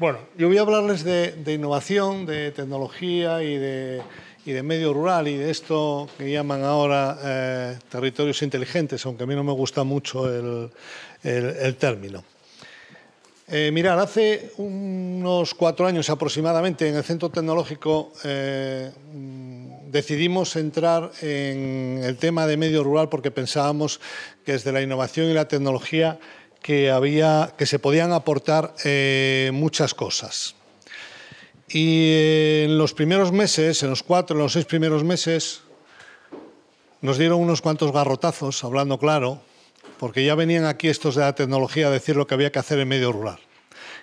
Bueno, yo voy a hablarles de, innovación, de tecnología y de, medio rural y de esto que llaman ahora eh, territorios inteligentes, aunque a mí no me gusta mucho el, término. Eh, mirad, hace unos cuatro años aproximadamente en el Centro Tecnológico eh, decidimos entrar en el tema de medio rural porque pensábamos que desde la innovación y la tecnología que, había, que se podían aportar eh, muchas cosas. Y en los primeros meses, en los cuatro, en los seis primeros meses, nos dieron unos cuantos garrotazos, hablando claro, porque ya venían aquí estos de la tecnología a decir lo que había que hacer en medio rural.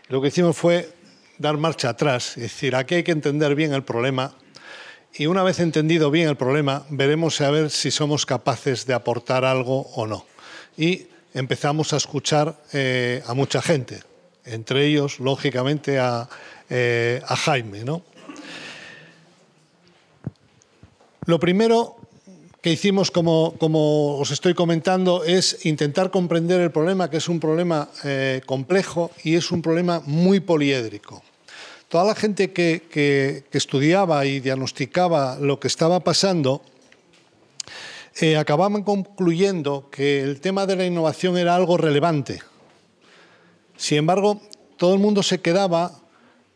lo que hicimos fue dar marcha atrás, es decir, aquí hay que entender bien el problema y una vez entendido bien el problema, veremos a ver si somos capaces de aportar algo o no. Y empezamos a escuchar eh, a mucha gente, entre ellos, lógicamente, a, eh, Jaime. Lo primero que hicimos, como, os estoy comentando, es intentar comprender el problema, que es un problema eh, complejo y es un problema muy poliédrico. Toda la gente que, que estudiaba y diagnosticaba lo que estaba pasando, eh, acababan concluyendo que el tema de la innovación era algo relevante. Sin embargo, todo el mundo se quedaba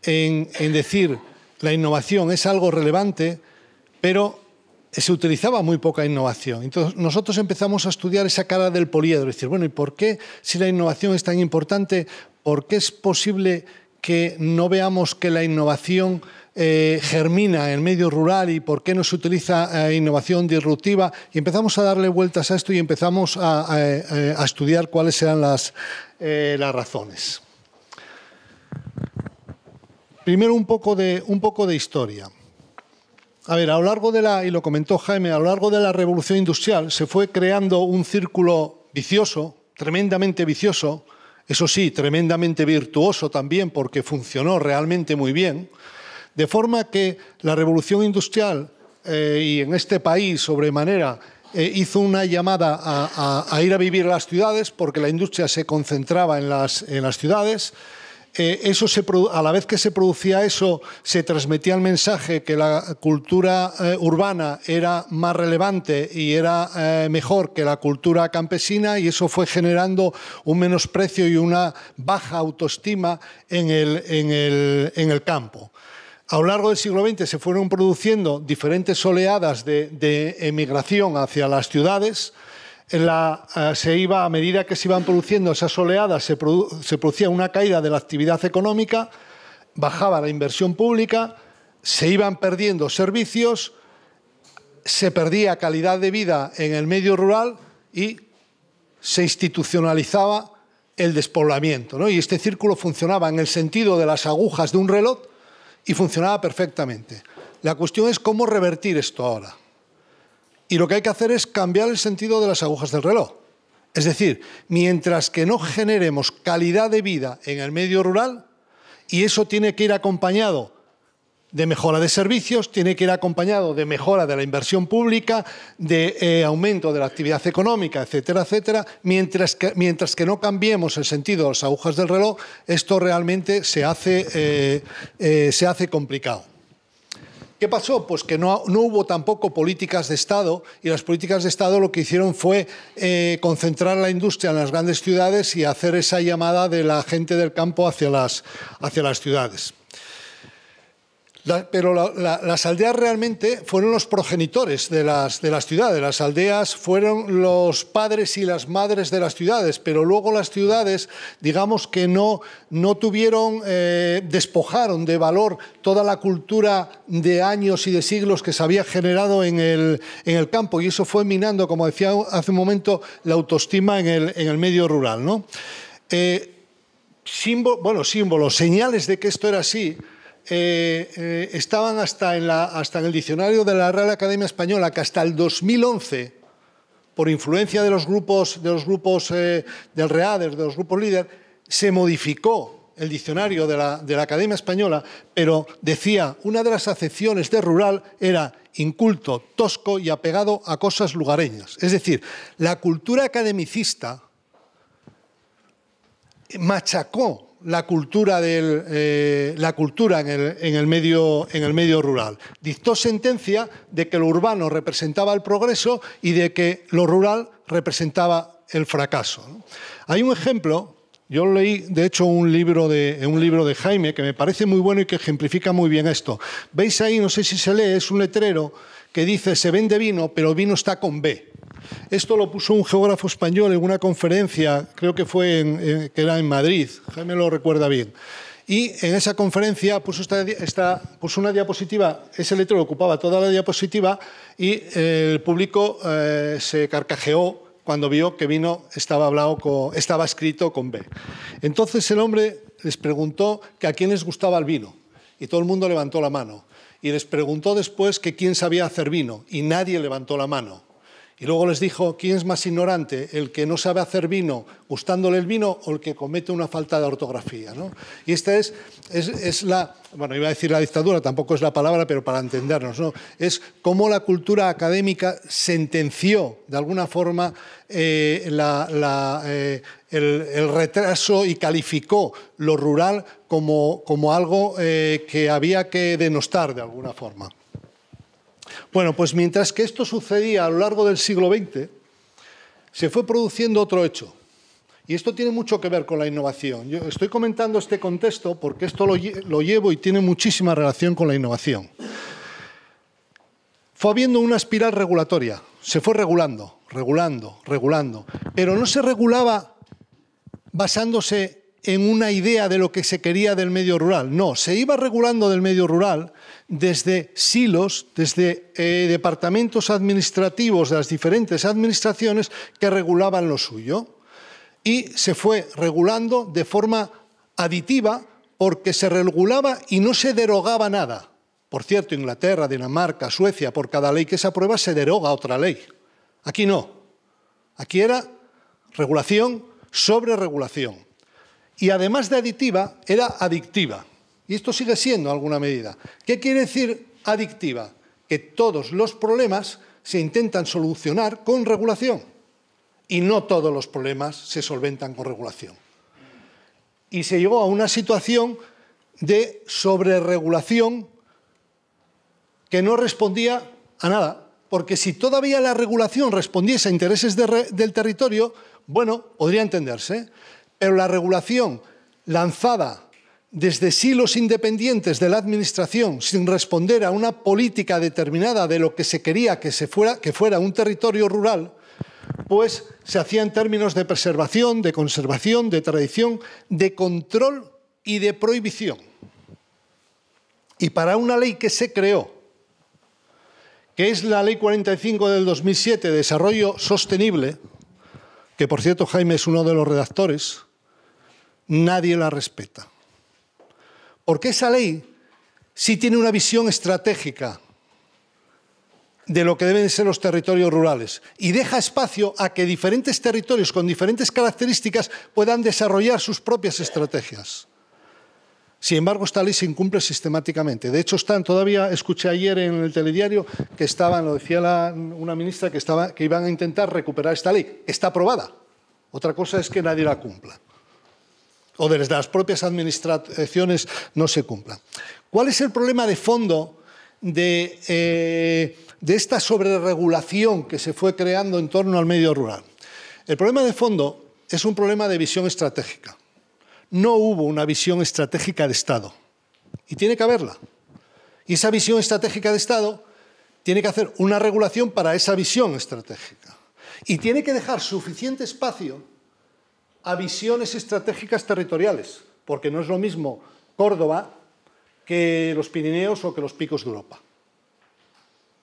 en, en decir la innovación es algo relevante, pero se utilizaba muy poca innovación. Entonces nosotros empezamos a estudiar esa cara del poliedro, decir, bueno, ¿y por qué si la innovación es tan importante, por qué es posible que no veamos que la innovación eh, germina en medio rural y por qué no se utiliza eh, innovación disruptiva. Y empezamos a darle vueltas a esto y empezamos a, eh, estudiar cuáles eran las, las razones. Primero un poco, de, un poco de historia. A ver, a lo largo de la, y lo comentó Jaime, a lo largo de la revolución industrial se fue creando un círculo vicioso, tremendamente vicioso, eso sí, tremendamente virtuoso también porque funcionó realmente muy bien, de forma que la revolución industrial, eh, y en este país sobremanera, eh, hizo una llamada a, ir a vivir a las ciudades porque la industria se concentraba en las, ciudades. Eh, eso a la vez que se producía eso, se transmitía el mensaje que la cultura urbana era más relevante y era mejor que la cultura campesina y eso fue generando un menosprecio y una baja autoestima en el campo. A lo largo del siglo XX se fueron produciendo diferentes oleadas de, emigración hacia las ciudades. Eh, se iba, a medida que se iban produciendo esas oleadas, se, producía una caída de la actividad económica, bajaba la inversión pública, se iban perdiendo servicios, se perdía calidad de vida en el medio rural y se institucionalizaba el despoblamiento. Y este círculo funcionaba en el sentido de las agujas de un reloj y funcionaba perfectamente. La cuestión es cómo revertir esto ahora. Y lo que hay que hacer es cambiar el sentido de las agujas del reloj. Es decir, mientras que no generemos calidad de vida en el medio rural, y eso tiene que ir acompañado de mejora de servicios, tiene que ir acompañado de mejora de la inversión pública, de eh, aumento de la actividad económica, etcétera, etcétera. Mientras que, mientras que no cambiemos el sentido de las agujas del reloj, esto realmente se hace, eh, eh, complicado. ¿Qué pasó? Pues que no, hubo tampoco políticas de Estado y las políticas de Estado lo que hicieron fue concentrar la industria en las grandes ciudades y hacer esa llamada de la gente del campo hacia las, hacia las ciudades pero las aldeas realmente fueron los progenitores de las, ciudades. Las aldeas fueron los padres y las madres de las ciudades, pero luego las ciudades, digamos que no, no tuvieron, eh, despojaron de valor toda la cultura de años y de siglos que se había generado en el, campo. Y eso fue minando, como decía hace un momento, la autoestima en el, medio rural. ¿no? Eh, bueno, símbolos, señales de que esto era así eh, eh, estaban hasta en, el diccionario de la Real Academia Española, que hasta el 2011, por influencia de los grupos, de los grupos eh, del READER, de los grupos líder, se modificó el diccionario de la, de la Academia Española, pero decía, una de las acepciones de rural era inculto, tosco y apegado a cosas lugareñas. Es decir, la cultura academicista machacó la cultura, del, eh, la cultura en, el, en, el medio, en el medio rural. Dictó sentencia de que lo urbano representaba el progreso y de que lo rural representaba el fracaso. Hay un ejemplo yo leí, de hecho, un libro de, un libro de Jaime que me parece muy bueno y que ejemplifica muy bien esto. Veis ahí, no sé si se lee, es un letrero que dice, se vende vino, pero vino está con B. Esto lo puso un geógrafo español en una conferencia, creo que fue en, que era en Madrid, Jaime lo recuerda bien. Y en esa conferencia puso, esta, una diapositiva, ese letrero ocupaba toda la diapositiva y eh, el público eh, se carcajeó cuando vio que vino estaba, estaba escrito con B. Entonces el hombre les preguntó que a quién les gustaba el vino y todo el mundo levantó la mano. Y les preguntó después que quién sabía hacer vino y nadie levantó la mano. Y luego les dijo, ¿quién es más ignorante? ¿El que no sabe hacer vino gustándole el vino o el que comete una falta de ortografía? ¿no? Y esta es, es, la, bueno, iba a decir la dictadura, tampoco es la palabra, pero para entendernos, ¿no? es cómo la cultura académica sentenció de alguna forma eh, eh, el, retraso y calificó lo rural como, algo eh, que había que denostar de alguna forma. Bueno, pues mientras que esto sucedía a lo largo del siglo XX, se fue produciendo otro hecho. Y esto tiene mucho que ver con la innovación. estoy comentando este contexto porque esto lo, lo llevo y tiene muchísima relación con la innovación. Fue habiendo una espiral regulatoria, se fue regulando, regulando, regulando, pero no se regulaba basándose en una idea de lo que se quería del medio rural. No, se iba regulando del medio rural desde silos, desde eh, departamentos administrativos de las diferentes administraciones que regulaban lo suyo. Y se fue regulando de forma aditiva porque se regulaba y no se derogaba nada. Por cierto, Inglaterra, Dinamarca, Suecia, por cada ley que se aprueba se deroga otra ley. Aquí no. Aquí era regulación sobre regulación y además de aditiva, era adictiva. Y esto sigue siendo alguna medida. ¿Qué quiere decir adictiva? Que todos los problemas se intentan solucionar con regulación y no todos los problemas se solventan con regulación. Y se llegó a una situación de sobreregulación que no respondía a nada, porque si todavía la regulación respondiese a intereses del territorio, bueno, podría entenderse. Pero la regulación lanzada desde silos independientes de la Administración, sin responder a una política determinada de lo que se quería que, fuera, que fuera un territorio rural, pues se hacía en términos de preservación, de conservación, de tradición, de control y de prohibición. Y para una ley que se creó, que es la Ley 45 del 2007 de Desarrollo Sostenible, que por cierto Jaime es uno de los redactores, nadie la respeta. Porque esa ley sí tiene una visión estratégica de lo que deben ser los territorios rurales y deja espacio a que diferentes territorios con diferentes características puedan desarrollar sus propias estrategias. Sin embargo, esta ley se incumple sistemáticamente. De hecho, están todavía, escuché ayer en el telediario que estaban, lo decía una ministra, que, estaba, que iban a intentar recuperar esta ley. Está aprobada. Otra cosa es que nadie la cumpla o desde las propias administraciones no se cumplan. ¿Cuál es el problema de fondo eh, de, esta sobreregulación que se fue creando en torno al medio rural? El problema de fondo es un problema de visión estratégica. No hubo una visión estratégica de Estado y tiene que haberla. Y esa visión estratégica de Estado tiene que hacer una regulación para esa visión estratégica. Y tiene que dejar suficiente espacio a visiones estratégicas territoriales, porque no es lo mismo Córdoba que los Pirineos o que los picos de Europa.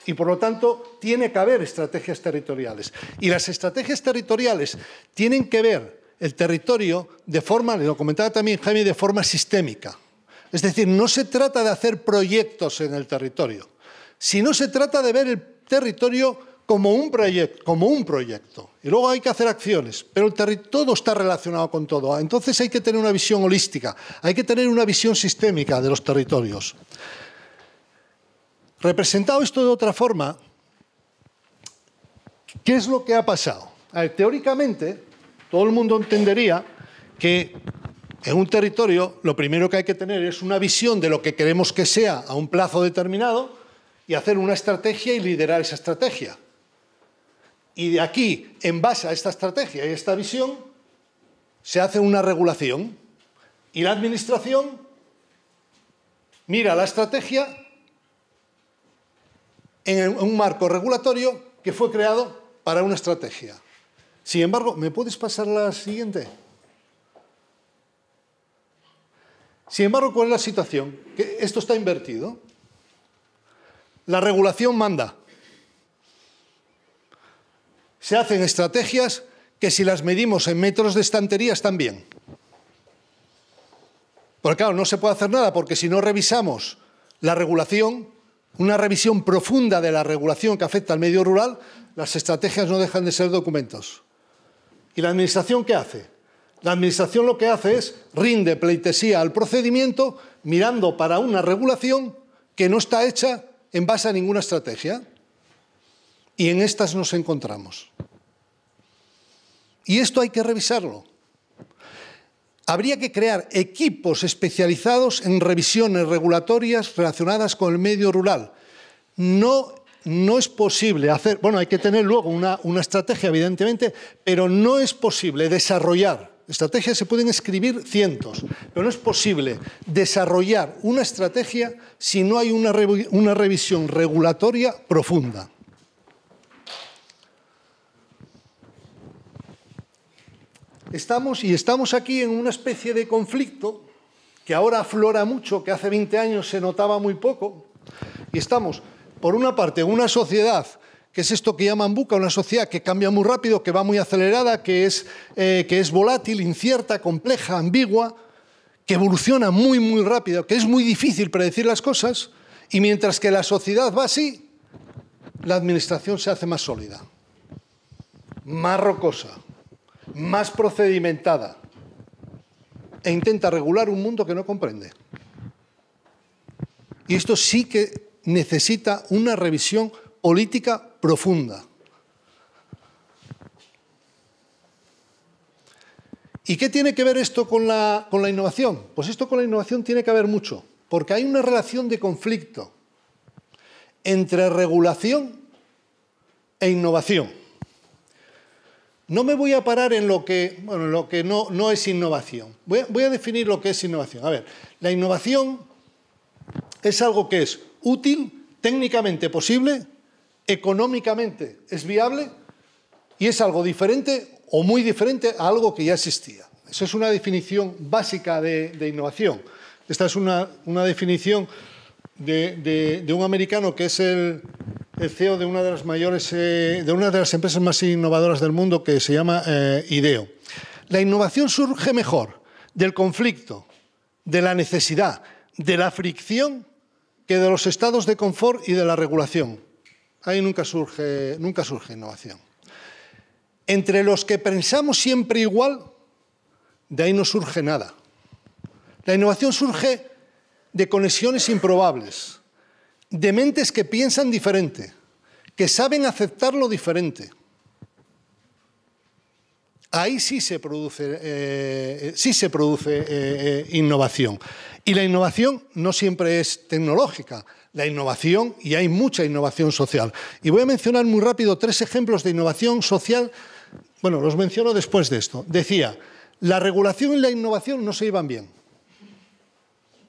Y por lo tanto, tiene que haber estrategias territoriales. Y las estrategias territoriales tienen que ver el territorio de forma, lo comentaba también Jaime, de forma sistémica. Es decir, no se trata de hacer proyectos en el territorio, sino se trata de ver el territorio como un, proyecto, Y luego hay que hacer acciones, pero todo está relacionado con todo. Ah, entonces hay que tener una visión holística, hay que tener una visión sistémica de los territorios. Representado esto de otra forma, ¿qué es lo que ha pasado? teóricamente, todo el mundo entendería que en un territorio lo primero que hay que tener es una visión de lo que queremos que sea a un plazo determinado y hacer una estrategia y liderar esa estrategia. Y de aquí, en base a esta estrategia y esta visión, se hace una regulación. Y la administración mira la estrategia en un marco regulatorio que fue creado para una estrategia. Sin embargo, ¿me puedes pasar la siguiente? Sin embargo, ¿cuál es la situación? Que esto está invertido. La regulación manda se hacen estrategias que si las medimos en metros de estanterías están bien. Porque claro, no se puede hacer nada porque si no revisamos la regulación, una revisión profunda de la regulación que afecta al medio rural, las estrategias no dejan de ser documentos. ¿Y la Administración qué hace? La Administración lo que hace es rinde pleitesía al procedimiento mirando para una regulación que no está hecha en base a ninguna estrategia y en estas nos encontramos. Y esto hay que revisarlo. Habría que crear equipos especializados en revisiones regulatorias relacionadas con el medio rural. No, no es posible hacer, bueno, hay que tener luego una, estrategia, evidentemente, pero no es posible desarrollar, estrategias se pueden escribir cientos, pero no es posible desarrollar una estrategia si no hay una revisión regulatoria profunda. Estamos y estamos aquí en una especie de conflicto que ahora aflora mucho, que hace 20 años se notaba muy poco. Y estamos, por una parte, en una sociedad que es esto que llaman buca, una sociedad que cambia muy rápido, que va muy acelerada, que es, eh, que es volátil, incierta, compleja, ambigua, que evoluciona muy, muy rápido, que es muy difícil predecir las cosas, y mientras que la sociedad va así, la administración se hace más sólida, más rocosa, más procedimentada e intenta regular un mundo que no comprende. Y esto sí que necesita una revisión política profunda. ¿Y qué tiene que ver esto con la, innovación? Pues esto con la innovación tiene que ver mucho, porque hay una relación de conflicto entre regulación e innovación. No me voy a parar en lo que, bueno, lo que no, no es innovación. Voy a, definir lo que es innovación. A ver, la innovación es algo que es útil, técnicamente posible, económicamente es viable y es algo diferente o muy diferente a algo que ya existía. Esa es una definición básica de, innovación. Esta es una, definición de, un americano que es el el CEO de una de las mayores, eh, de una de las empresas más innovadoras del mundo que se llama eh, IDEO. La innovación surge mejor del conflicto, de la necesidad, de la fricción que de los estados de confort y de la regulación. Ahí nunca surge, nunca surge innovación. Entre los que pensamos siempre igual, de ahí no surge nada. La innovación surge de conexiones improbables, de mentes que piensan diferente, que saben aceptar lo diferente. Ahí sí se produce, eh, eh, sí se produce eh, innovación. Y la innovación no siempre es tecnológica, la innovación, y hay mucha innovación social. Y voy a mencionar muy rápido tres ejemplos de innovación social. Bueno, los menciono después de esto. Decía, la regulación y la innovación no se iban bien.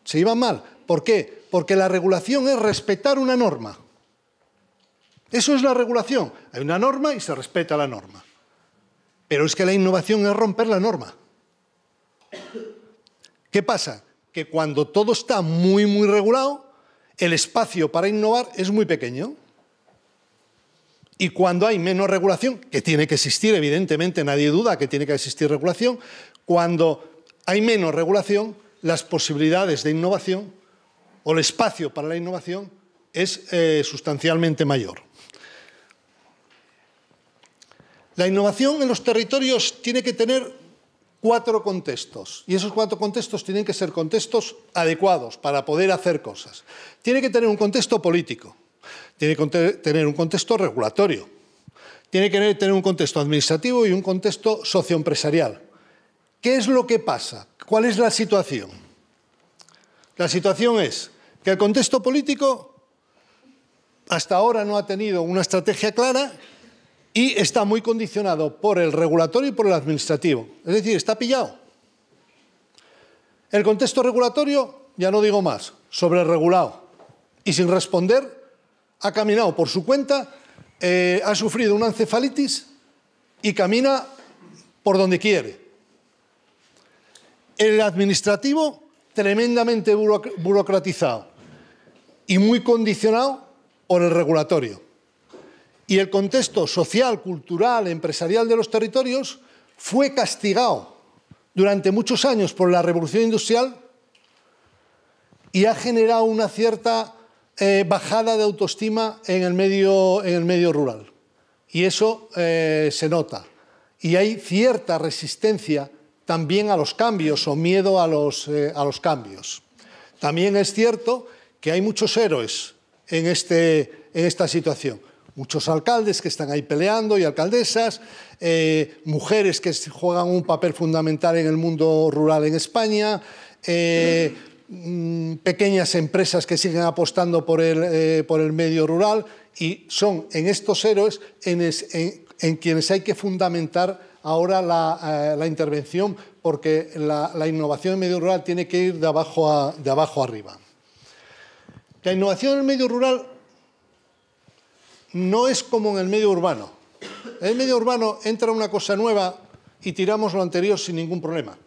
Se iban mal, ¿Por qué? Porque la regulación es respetar una norma. Eso es la regulación. Hay una norma y se respeta la norma. Pero es que la innovación es romper la norma. ¿Qué pasa? Que cuando todo está muy, muy regulado, el espacio para innovar es muy pequeño. Y cuando hay menos regulación, que tiene que existir, evidentemente, nadie duda que tiene que existir regulación, cuando hay menos regulación, las posibilidades de innovación o el espacio para la innovación es eh, sustancialmente mayor. La innovación en los territorios tiene que tener cuatro contextos y esos cuatro contextos tienen que ser contextos adecuados para poder hacer cosas. Tiene que tener un contexto político, tiene que tener un contexto regulatorio, tiene que tener un contexto administrativo y un contexto socioempresarial. ¿Qué es lo que pasa? ¿Cuál es la situación? La situación es que el contexto político hasta ahora no ha tenido una estrategia clara y está muy condicionado por el regulatorio y por el administrativo. Es decir, está pillado. El contexto regulatorio, ya no digo más, sobreregulado y sin responder, ha caminado por su cuenta, eh, ha sufrido una encefalitis y camina por donde quiere. El administrativo tremendamente burocratizado y muy condicionado por el regulatorio. Y el contexto social, cultural, empresarial de los territorios fue castigado durante muchos años por la revolución industrial y ha generado una cierta eh, bajada de autoestima en el medio, en el medio rural. Y eso eh, se nota. Y hay cierta resistencia también a los cambios o miedo a los, eh, a los cambios. También es cierto que hay muchos héroes en, este, en esta situación. Muchos alcaldes que están ahí peleando y alcaldesas, eh, mujeres que juegan un papel fundamental en el mundo rural en España, eh, mm, pequeñas empresas que siguen apostando por el, por el medio rural y son en estos héroes en quienes hay que fundamentar ahora eh, la, intervención, porque la, innovación en medio rural tiene que ir de abajo, a, de abajo arriba. La innovación en el medio rural no es como en el medio urbano. En el medio urbano entra una cosa nueva y tiramos lo anterior sin ningún problema.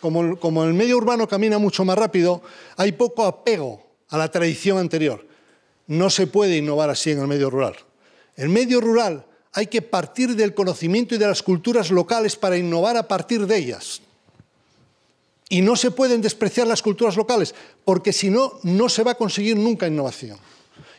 Como el, como el medio urbano camina mucho más rápido, hay poco apego a la tradición anterior. No se puede innovar así en el medio rural. El medio rural hay que partir del conocimiento y de las culturas locales para innovar a partir de ellas. Y no se pueden despreciar las culturas locales, porque si no, no se va a conseguir nunca innovación.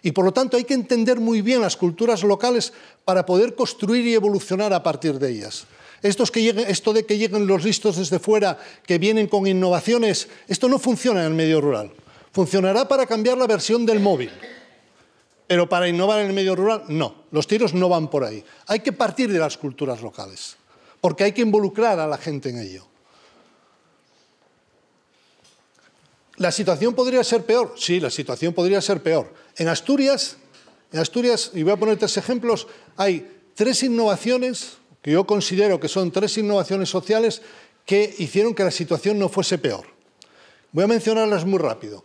Y por lo tanto hay que entender muy bien las culturas locales para poder construir y evolucionar a partir de ellas. esto de que lleguen los listos desde fuera, que vienen con innovaciones, esto no funciona en el medio rural. Funcionará para cambiar la versión del móvil, pero para innovar en el medio rural, no. Los tiros no van por ahí. Hay que partir de las culturas locales, porque hay que involucrar a la gente en ello. ¿La situación podría ser peor? Sí, la situación podría ser peor. En Asturias, en Asturias, y voy a poner tres ejemplos, hay tres innovaciones que yo considero que son tres innovaciones sociales que hicieron que la situación no fuese peor. Voy a mencionarlas muy rápido.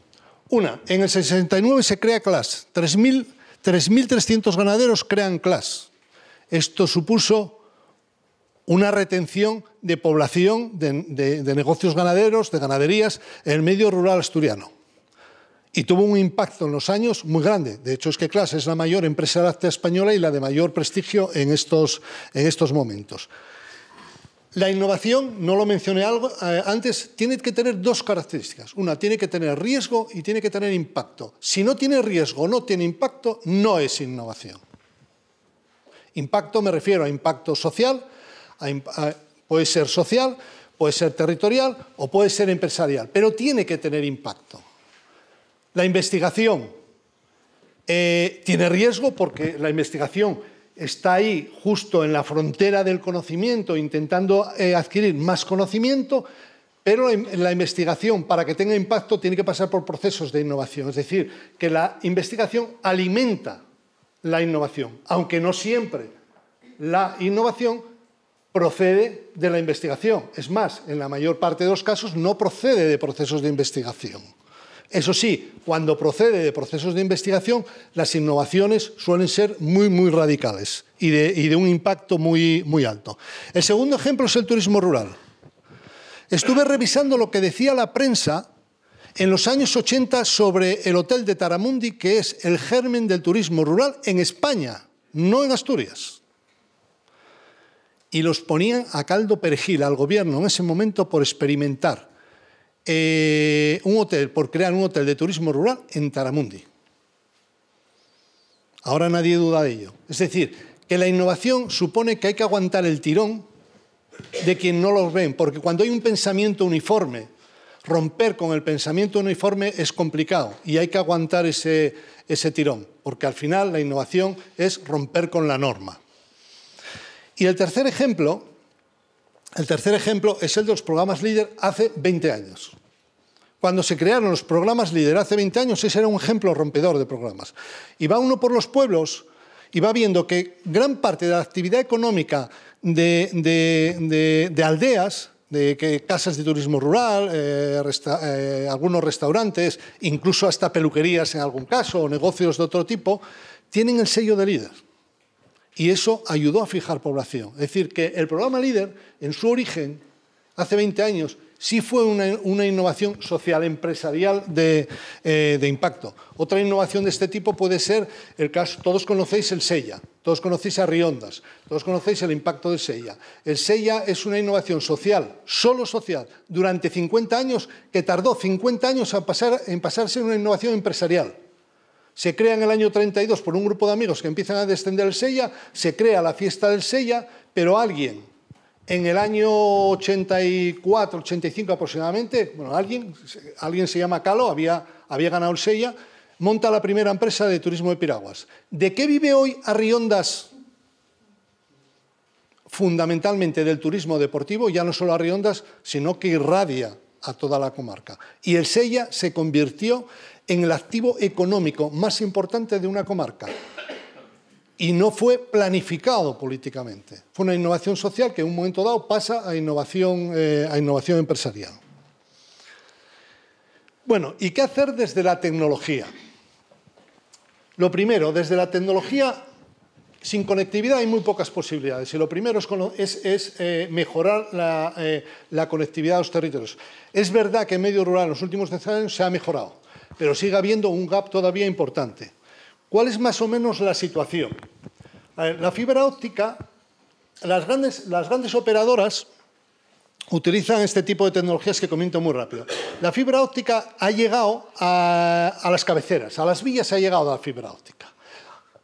Una, en el 69 se crea CLAS, 3.300 ganaderos crean CLAS. Esto supuso una retención de población, de, negocios ganaderos, de ganaderías, en el medio rural asturiano y tuvo un impacto en los años muy grande. De hecho, es que CLAS es la mayor empresa láctea española y la de mayor prestigio en estos momentos. La innovación, no lo mencioné algo, eh, antes, tiene que tener dos características. Una, tiene que tener riesgo y tiene que tener impacto. Si no tiene riesgo, no tiene impacto, no es innovación. Impacto me refiero a impacto social, puede ser social, puede ser territorial o puede ser empresarial, pero tiene que tener impacto. La investigación eh, tiene riesgo porque la investigación está ahí justo en la frontera del conocimiento, intentando eh, adquirir más conocimiento, pero la investigación, para que tenga impacto, tiene que pasar por procesos de innovación. Es decir, que la investigación alimenta la innovación, aunque no siempre la innovación procede de la investigación. Es más, en la mayor parte de los casos no procede de procesos de investigación. Eso sí, cuando procede de procesos de investigación, las innovaciones suelen ser muy, muy radicales y de, un impacto muy, muy alto. El segundo ejemplo es el turismo rural. Estuve revisando lo que decía la prensa en los años 80 sobre el Hotel de Taramundi, que es el germen del turismo rural en España, no en Asturias. Y los ponían a caldo perejil al gobierno en ese momento por experimentar. Eh, un hotel, por crear un hotel de turismo rural en Taramundi. Ahora nadie duda de ello. Es decir, que la innovación supone que hay que aguantar el tirón de quien no los ven, porque cuando hay un pensamiento uniforme, romper con el pensamiento uniforme es complicado y hay que aguantar ese, tirón, porque al final la innovación es romper con la norma. Y el tercer ejemplo, el tercer ejemplo es el de los programas líder hace 20 años. Cuando se crearon los programas Líder hace 20 años, ese era un ejemplo rompedor de programas. Y va uno por los pueblos y va viendo que gran parte de la actividad económica de, aldeas, de casas de turismo rural, eh, eh, algunos restaurantes, incluso hasta peluquerías en algún caso, o negocios de otro tipo, tienen el sello de líder. Y eso ayudó a fijar población. Es decir, que el programa líder, en su origen, hace 20 años, sí fue una, innovación social empresarial eh, de, impacto. Otra innovación de este tipo puede ser el caso, todos conocéis el Sella. todos conocéis a Riondas, todos conocéis el impacto del Sella. El Sella es una innovación social, solo social, durante 50 años, que tardó 50 años pasar, en pasarse una innovación empresarial. Se crea en el año 32 por un grupo de amigos que empiezan a descender el Sella. se crea la fiesta del Sella, pero alguien en el año 84, 85 aproximadamente, bueno, alguien, alguien se llama Calo, había, había ganado el Sella, monta la primera empresa de turismo de piraguas. ¿De qué vive hoy Arriondas? Fundamentalmente del turismo deportivo, ya no solo Arriondas, sino que irradia a toda la comarca. Y el Sella se convirtió en el activo económico más importante de una comarca y no fue planificado políticamente. Fue una innovación social que en un momento dado pasa a innovación, eh, a innovación empresarial. Bueno, ¿y qué hacer desde la tecnología? Lo primero, desde la tecnología, sin conectividad hay muy pocas posibilidades. Y lo primero es, eh, mejorar la, eh, conectividad de los territorios. Es verdad que en medio rural en los últimos 10 años se ha mejorado, pero sigue habiendo un gap todavía importante. ¿Cuál es más o menos la situación? la fibra óptica, las grandes, operadoras utilizan este tipo de tecnologías que comento muy rápido. La fibra óptica ha llegado a, las cabeceras, a las villas ha llegado la fibra óptica.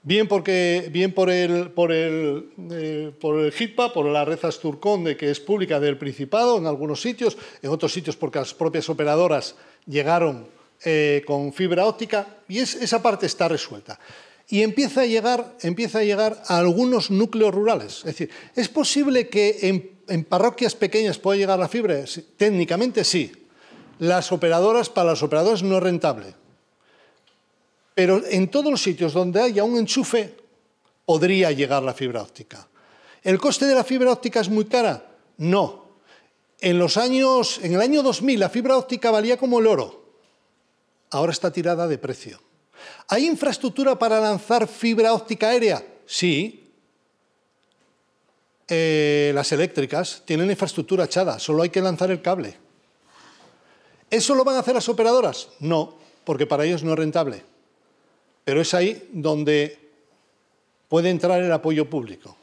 Bien, porque, bien por el, por eh, por el HITPA, por la red Asturconde, que es pública del Principado en algunos sitios, en otros sitios porque las propias operadoras llegaron eh, con fibra óptica y esa parte está resuelta. Y empieza a, llegar, empieza a llegar a algunos núcleos rurales. Es decir, ¿es posible que en, parroquias pequeñas pueda llegar la fibra? técnicamente sí. Las operadoras, para los operadores no es rentable. Pero en todos los sitios donde haya un enchufe, podría llegar la fibra óptica. ¿El coste de la fibra óptica es muy cara? No. En, los años, en el año 2000 la fibra óptica valía como el oro ahora está tirada de precio. ¿Hay infraestructura para lanzar fibra óptica aérea? Sí. Eh, las eléctricas tienen infraestructura echada, solo hay que lanzar el cable. ¿Eso lo van a hacer las operadoras? No, porque para ellos no es rentable. Pero es ahí donde puede entrar el apoyo público.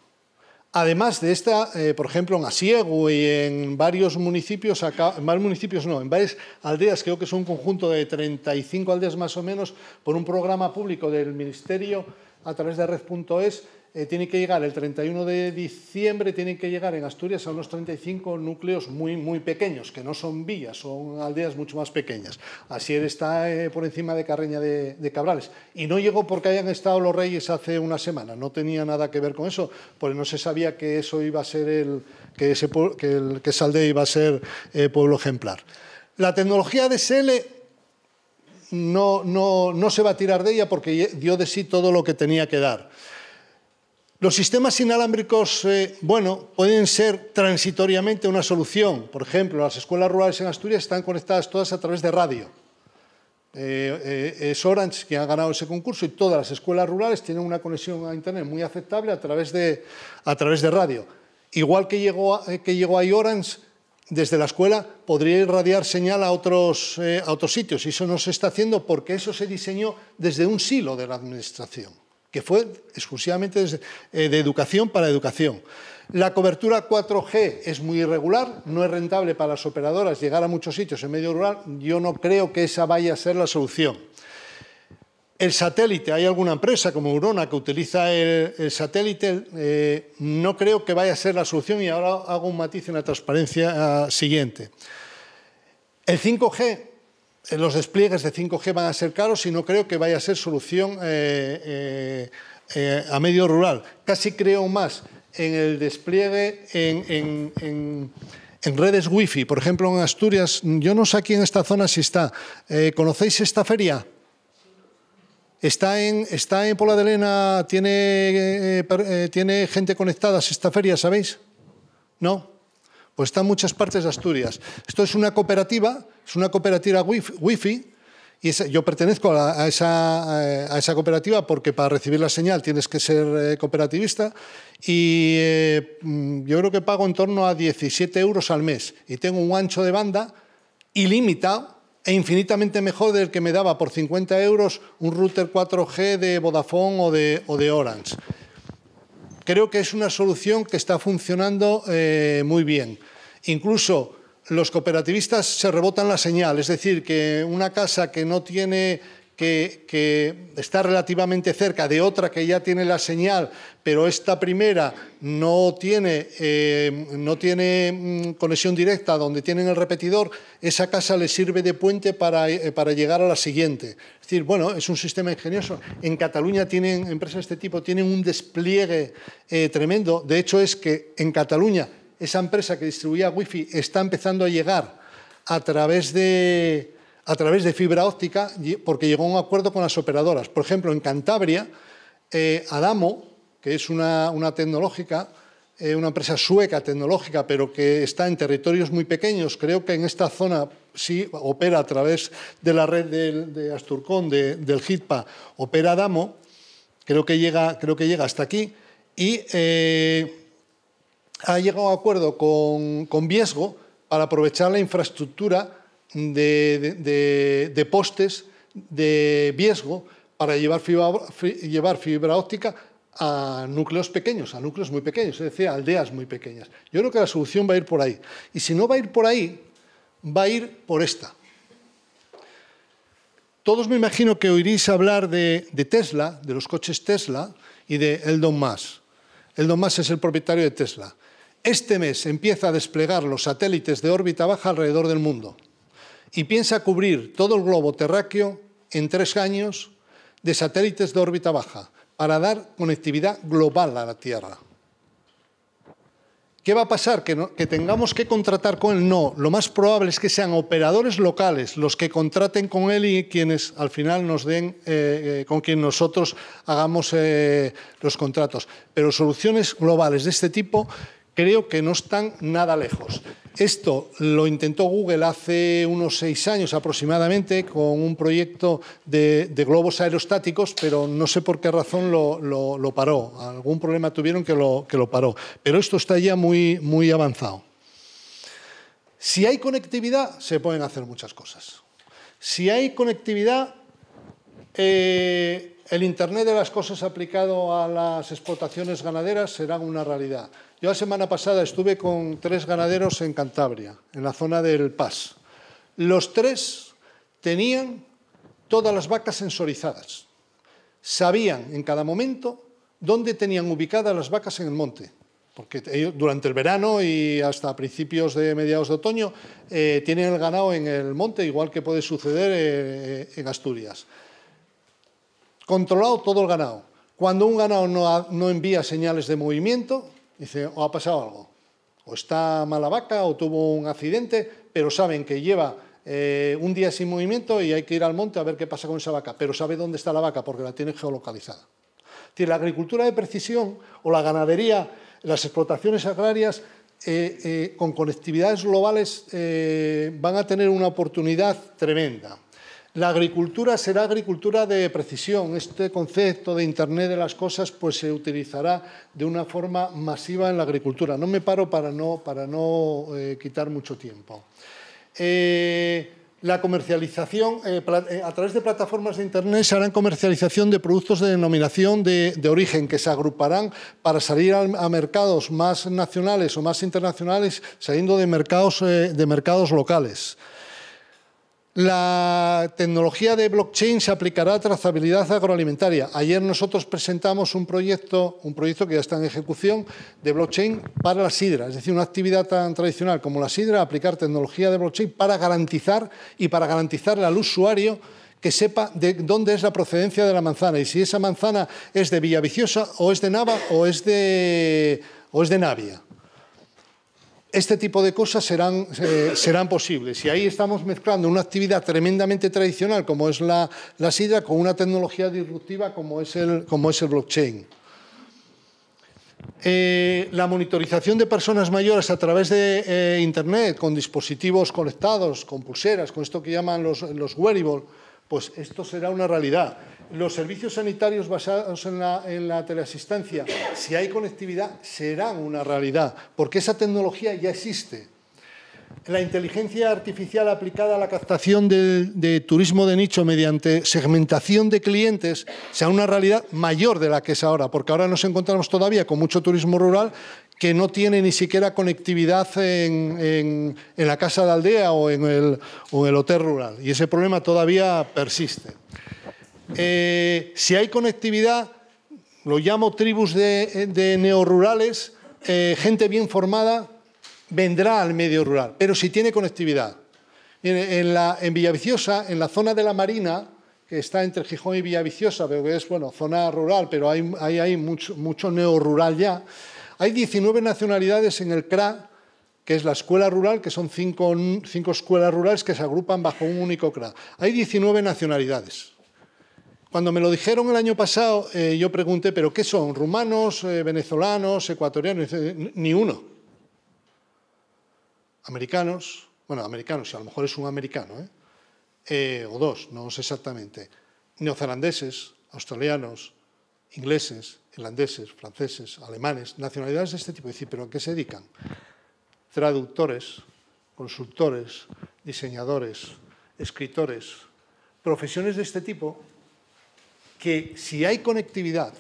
Además de esta, eh, por ejemplo, en Asiego y en varios municipios, acá, en varios municipios no, en varias aldeas, creo que es un conjunto de 35 aldeas más o menos, por un programa público del Ministerio a través de red.es, eh, tiene que llegar el 31 de diciembre, tienen que llegar en Asturias a unos 35 núcleos muy, muy pequeños, que no son villas, son aldeas mucho más pequeñas. Así está eh, por encima de Carreña de, Cabrales. Y no llegó porque hayan estado los reyes hace una semana, no tenía nada que ver con eso, porque no se sabía que eso iba a ser el, que, ese, el, que esa aldea iba a ser eh, pueblo ejemplar. La tecnología de SELE no, no, no se va a tirar de ella porque dio de sí todo lo que tenía que dar. Los sistemas inalámbricos, eh, bueno, pueden ser transitoriamente una solución. Por ejemplo, las escuelas rurales en Asturias están conectadas todas a través de radio. Eh, eh, es Orange quien ha ganado ese concurso y todas las escuelas rurales tienen una conexión a Internet muy aceptable a través de, a través de radio. Igual que llegó, que llegó ahí Orange, desde la escuela podría irradiar señal a otros, a otros sitios. Y eso no se está haciendo porque eso se diseñó desde un silo de la Administración que fue exclusivamente eh, de educación para educación. La cobertura 4G es muy irregular, no es rentable para las operadoras llegar a muchos sitios en medio rural. Yo no creo que esa vaya a ser la solución. El satélite, hay alguna empresa como Urona que utiliza el, satélite, eh, no creo que vaya a ser la solución y ahora hago un matiz en la transparencia ah, siguiente. El 5G eh, los despliegues de 5G van a ser caros y no creo que vaya a ser solución eh, eh, a medio rural. Casi creo más en el despliegue en, en, en, en, redes wifi. Por ejemplo, en Asturias, yo no sé aquí en esta zona si está. ¿Conocéis esta feria? Está en, está en Pola de Elena, tiene, tiene gente conectada a esta feria, ¿sabéis? ¿No? pues está en muchas partes de Asturias. Esto es una cooperativa, es una cooperativa wifi, fi y yo pertenezco eh, a, esa, cooperativa porque para recibir la señal tienes que ser eh, cooperativista y eh, mm, yo creo que pago en torno a 17 euros al mes y tengo un ancho de banda ilimitado e infinitamente mejor del que me daba por 50 euros un router 4G de Vodafone o de, Orange. Creo que es una solución que está funcionando muy bien. Incluso los cooperativistas se rebotan la señal, es decir, que una casa que no tiene que, está relativamente cerca de otra que ya tiene la señal, pero esta primera no tiene, eh, no tiene mm, conexión directa donde tienen el repetidor, esa casa le sirve de puente eh, para, llegar a la siguiente. Es decir, bueno, es un sistema ingenioso. En Cataluña tienen empresas de este tipo, tienen un despliegue eh, tremendo. De hecho, es que en Cataluña esa empresa que distribuía wifi está empezando a llegar a través de, a través de fibra óptica porque llegó a un acuerdo con las operadoras. Por ejemplo, en Cantabria, eh, Adamo, que es una, tecnológica, eh, una empresa sueca tecnológica, pero que está en territorios muy pequeños, creo que en esta zona sí opera a través de la red de, Asturcón, del HITPA, opera Adamo, creo que llega, creo que llega hasta aquí, y... Eh, ha llegado a acuerdo con, con Viesgo para aprovechar la infraestructura de, postes de Viesgo para llevar fibra, llevar fibra óptica a núcleos pequeños, a núcleos muy pequeños, es decir, a aldeas muy pequeñas. Yo creo que la solución va a ir por ahí. Y si no va a ir por ahí, va a ir por esta. Todos me imagino que oiréis hablar de, de Tesla, de los coches Tesla y de Eldon Musk. Eldon Musk es el propietario de Tesla. Este mes empieza a desplegar los satélites de órbita baja alrededor del mundo y piensa cubrir todo el globo terráqueo en tres años de satélites de órbita baja para dar conectividad global a la Tierra. ¿Qué va a pasar? ¿Que, tengamos que contratar con él? No, lo más probable es que sean operadores locales los que contraten con él y quienes al final nos den, eh, eh, con quien nosotros hagamos eh, los contratos. Pero soluciones globales de este tipo creo que no están nada lejos. Esto lo intentó Google hace unos seis años aproximadamente con un proyecto de, globos aerostáticos, pero no sé por qué razón lo, paró. Algún problema tuvieron que lo, paró. Pero esto está ya muy, muy avanzado. Si hay conectividad, se pueden hacer muchas cosas. Si hay conectividad, eh, el Internet de las cosas aplicado a las explotaciones ganaderas será una realidad. Yo la semana pasada estuve con tres ganaderos en Cantabria, en la zona del Paz. Los tres tenían todas las vacas sensorizadas. Sabían en cada momento dónde tenían ubicadas las vacas en el monte. Porque durante el verano y hasta principios de mediados de otoño eh, tienen el ganado en el monte, igual que puede suceder eh, en Asturias. Controlado todo el ganado. Cuando un ganado no envía señales de movimiento, Dice, o ha pasado algo, o está mala vaca, o tuvo un accidente, pero saben que lleva eh, un día sin movimiento y hay que ir al monte a ver qué pasa con esa vaca, pero sabe dónde está la vaca porque la tiene geolocalizada. la agricultura de precisión o la ganadería, las explotaciones agrarias eh, eh, con conectividades globales van a tener una oportunidad tremenda. La agricultura será agricultura de precisión. Este concepto de Internet de las cosas pues, se utilizará de una forma masiva en la agricultura. No me paro para no, para no eh, quitar mucho tiempo. Eh, la comercialización, eh, a través de plataformas de Internet se hará comercialización de productos de denominación de, origen que se agruparán para salir a, a, mercados más nacionales o más internacionales, saliendo de mercados, de mercados locales. La tecnología de blockchain se aplicará a trazabilidad agroalimentaria. Ayer nosotros presentamos un proyecto, un proyecto que ya está en ejecución de blockchain para la sidra, es decir, una actividad tan tradicional como la sidra, aplicar tecnología de blockchain para garantizar y para garantizar al usuario que sepa de dónde es la procedencia de la manzana y si esa manzana es de Villaviciosa o es de Nava o o es de Navia este tipo de cosas eh, serán, posibles. Y ahí estamos mezclando una actividad tremendamente tradicional como es la, la con una tecnología disruptiva como es el, como es el blockchain. Eh, la monitorización de personas mayores a través de eh, Internet, con dispositivos conectados, con pulseras, con esto que llaman los, los wearables, pues esto será una realidad. Los servicios sanitarios basados en la, teleasistencia, si hay conectividad, serán una realidad, porque esa tecnología ya existe. La inteligencia artificial aplicada a la captación de, turismo de nicho mediante segmentación de clientes será una realidad mayor de la que es ahora, porque ahora nos encontramos todavía con mucho turismo rural que no tiene ni siquiera conectividad en, la casa de aldea o en el hotel rural, y ese problema todavía persiste. Eh, si hay conectividad, lo llamo tribus de, de neorurales, eh, gente bien formada vendrá al medio rural, pero si tiene conectividad. En, la, Villaviciosa, en la zona de la Marina, que está entre Gijón y Villaviciosa, pero que es bueno, zona rural, pero hay, mucho, mucho neorural ya. Hay 19 nacionalidades en el CRA, que es la escuela rural, que son cinco, cinco escuelas rurales que se agrupan bajo un único CRA. Hay 19 nacionalidades. Cuando me lo dijeron el año pasado, eh, yo pregunté, ¿pero qué son? ¿Rumanos, eh, venezolanos, ecuatorianos? ni uno. Americanos, bueno, americanos, a lo mejor es un americano, ¿eh? o dos, no sé exactamente. Neozelandeses, australianos, ingleses, irlandeses, franceses, alemanes, nacionalidades de este tipo. Es decir, ¿pero a qué se dedican? Traductores, consultores, diseñadores, escritores, profesiones de este tipo que si hay conectividad,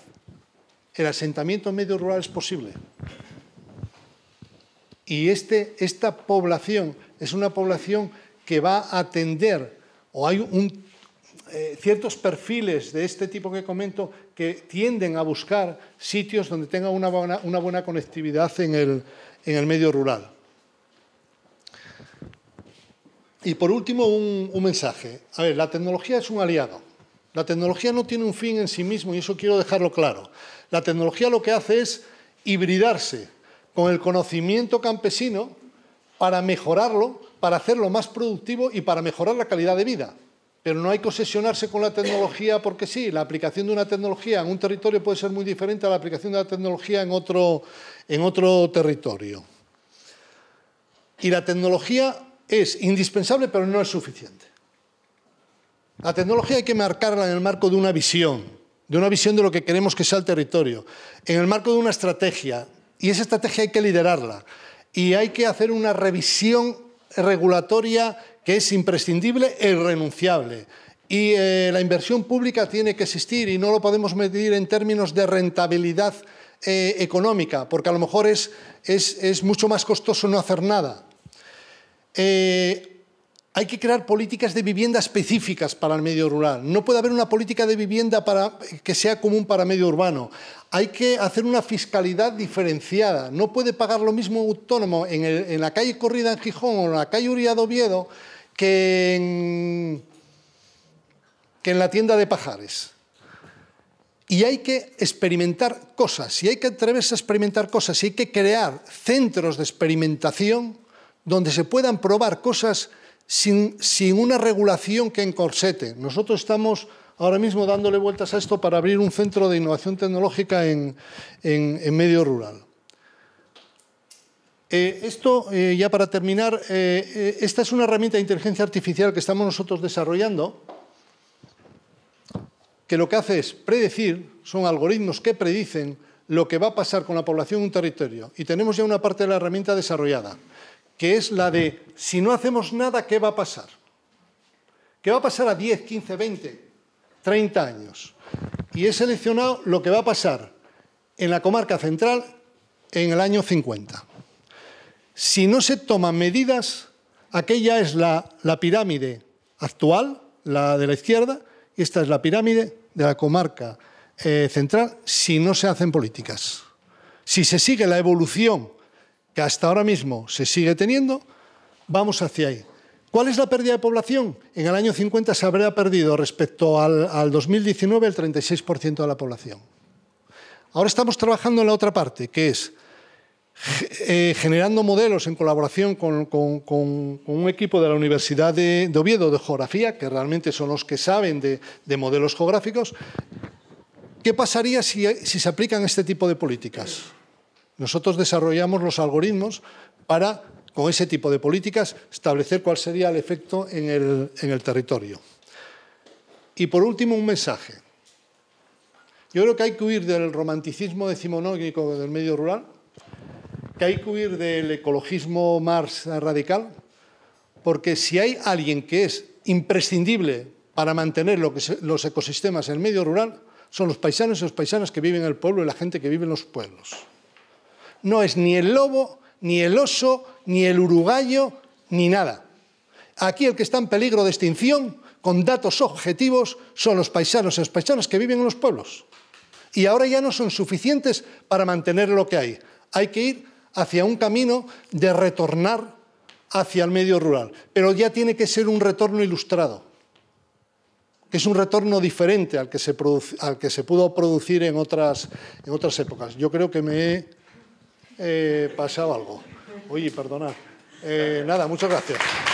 el asentamiento en medio rural es posible. Y este, esta población es una población que va a atender, o hay eh, ciertos perfiles de este tipo que comento que tienden a buscar sitios donde tenga una buena, conectividad en el, medio rural. Y por último, un, un, mensaje. A ver, la tecnología es un aliado. La tecnología no tiene un fin en sí mismo y eso quiero dejarlo claro. La tecnología lo que hace es hibridarse con el conocimiento campesino para mejorarlo, para hacerlo más productivo y para mejorar la calidad de vida. Pero no hay que obsesionarse con la tecnología porque sí, la aplicación de una tecnología en un territorio puede ser muy diferente a la aplicación de la tecnología en otro, en otro territorio. Y la tecnología es indispensable, pero no es suficiente. La tecnología hay que marcarla en el marco de una visión, de una visión de lo que queremos que sea el territorio, en el marco de una estrategia. Y esa estrategia hay que liderarla. Y hay que hacer una revisión regulatoria que es imprescindible e irrenunciable. Y eh, la inversión pública tiene que existir y no lo podemos medir en términos de rentabilidad eh, económica, porque a lo mejor es, mucho más costoso no hacer nada. Eh, hay que crear políticas de vivienda específicas para el medio rural. No puede haber una política de vivienda para, que sea común para medio urbano. Hay que hacer una fiscalidad diferenciada. No puede pagar lo mismo autónomo en, la calle Corrida en Gijón o en la calle Uriado Oviedo que en, que en la tienda de pajares. Y hay que experimentar cosas, y hay que atreverse a experimentar cosas, y hay que crear centros de experimentación donde se puedan probar cosas sin, una regulación que encorsete. Nosotros estamos ahora mismo dándole vueltas a esto para abrir un centro de innovación tecnológica en, medio rural. Eh, esto, eh, ya para terminar, eh, esta es una herramienta de inteligencia artificial que estamos nosotros desarrollando, que lo que hace es predecir, son algoritmos que predicen lo que va a pasar con la población en un territorio. Y tenemos ya una parte de la herramienta desarrollada, que es la de, si no hacemos nada, ¿qué va a pasar? ¿Qué va a pasar a 10, 15, 20, 30 años? Y he seleccionado lo que va a pasar en la comarca central en el año 50. Si no se toman medidas, aquella es la, pirámide actual, la de la izquierda, y esta es la pirámide de la comarca eh, central si no se hacen políticas. Si se sigue la evolución que hasta ahora mismo se sigue teniendo, vamos hacia ahí. ¿Cuál es la pérdida de población? En el año 50 se habría perdido respecto al, 2019 el 36% de la población. Ahora estamos trabajando en la otra parte, que es eh, generando modelos en colaboración con, un equipo de la Universidad de, Oviedo de Geografía, que realmente son los que saben de, modelos geográficos. ¿Qué pasaría si se aplican este tipo de políticas? Nosotros desarrollamos los algoritmos para, con ese tipo de políticas, establecer cuál sería el efecto en el, territorio. Y por último, un mensaje. Yo creo que hay que huir del romanticismo decimonónico del medio rural, que hay que huir del ecologismo más radical, porque si hay alguien que es imprescindible para mantener los ecosistemas en el medio rural, son los paisanos y las paisanas que viven en el pueblo y la gente que vive en los pueblos no es ni el lobo, ni el oso, ni el uruguayo, ni nada. Aquí el que está en peligro de extinción, con datos objetivos, son los paisanos y las paisanas que viven en los pueblos. Y ahora ya no son suficientes para mantener lo que hay. Hay que ir hacia un camino de retornar hacia el medio rural. Pero ya tiene que ser un retorno ilustrado, que es un retorno diferente al que se, pudo producir en otras, en otras épocas. Yo creo que me eh, pasaba algo. Oye, perdonad. Eh, nada, muchas gracias.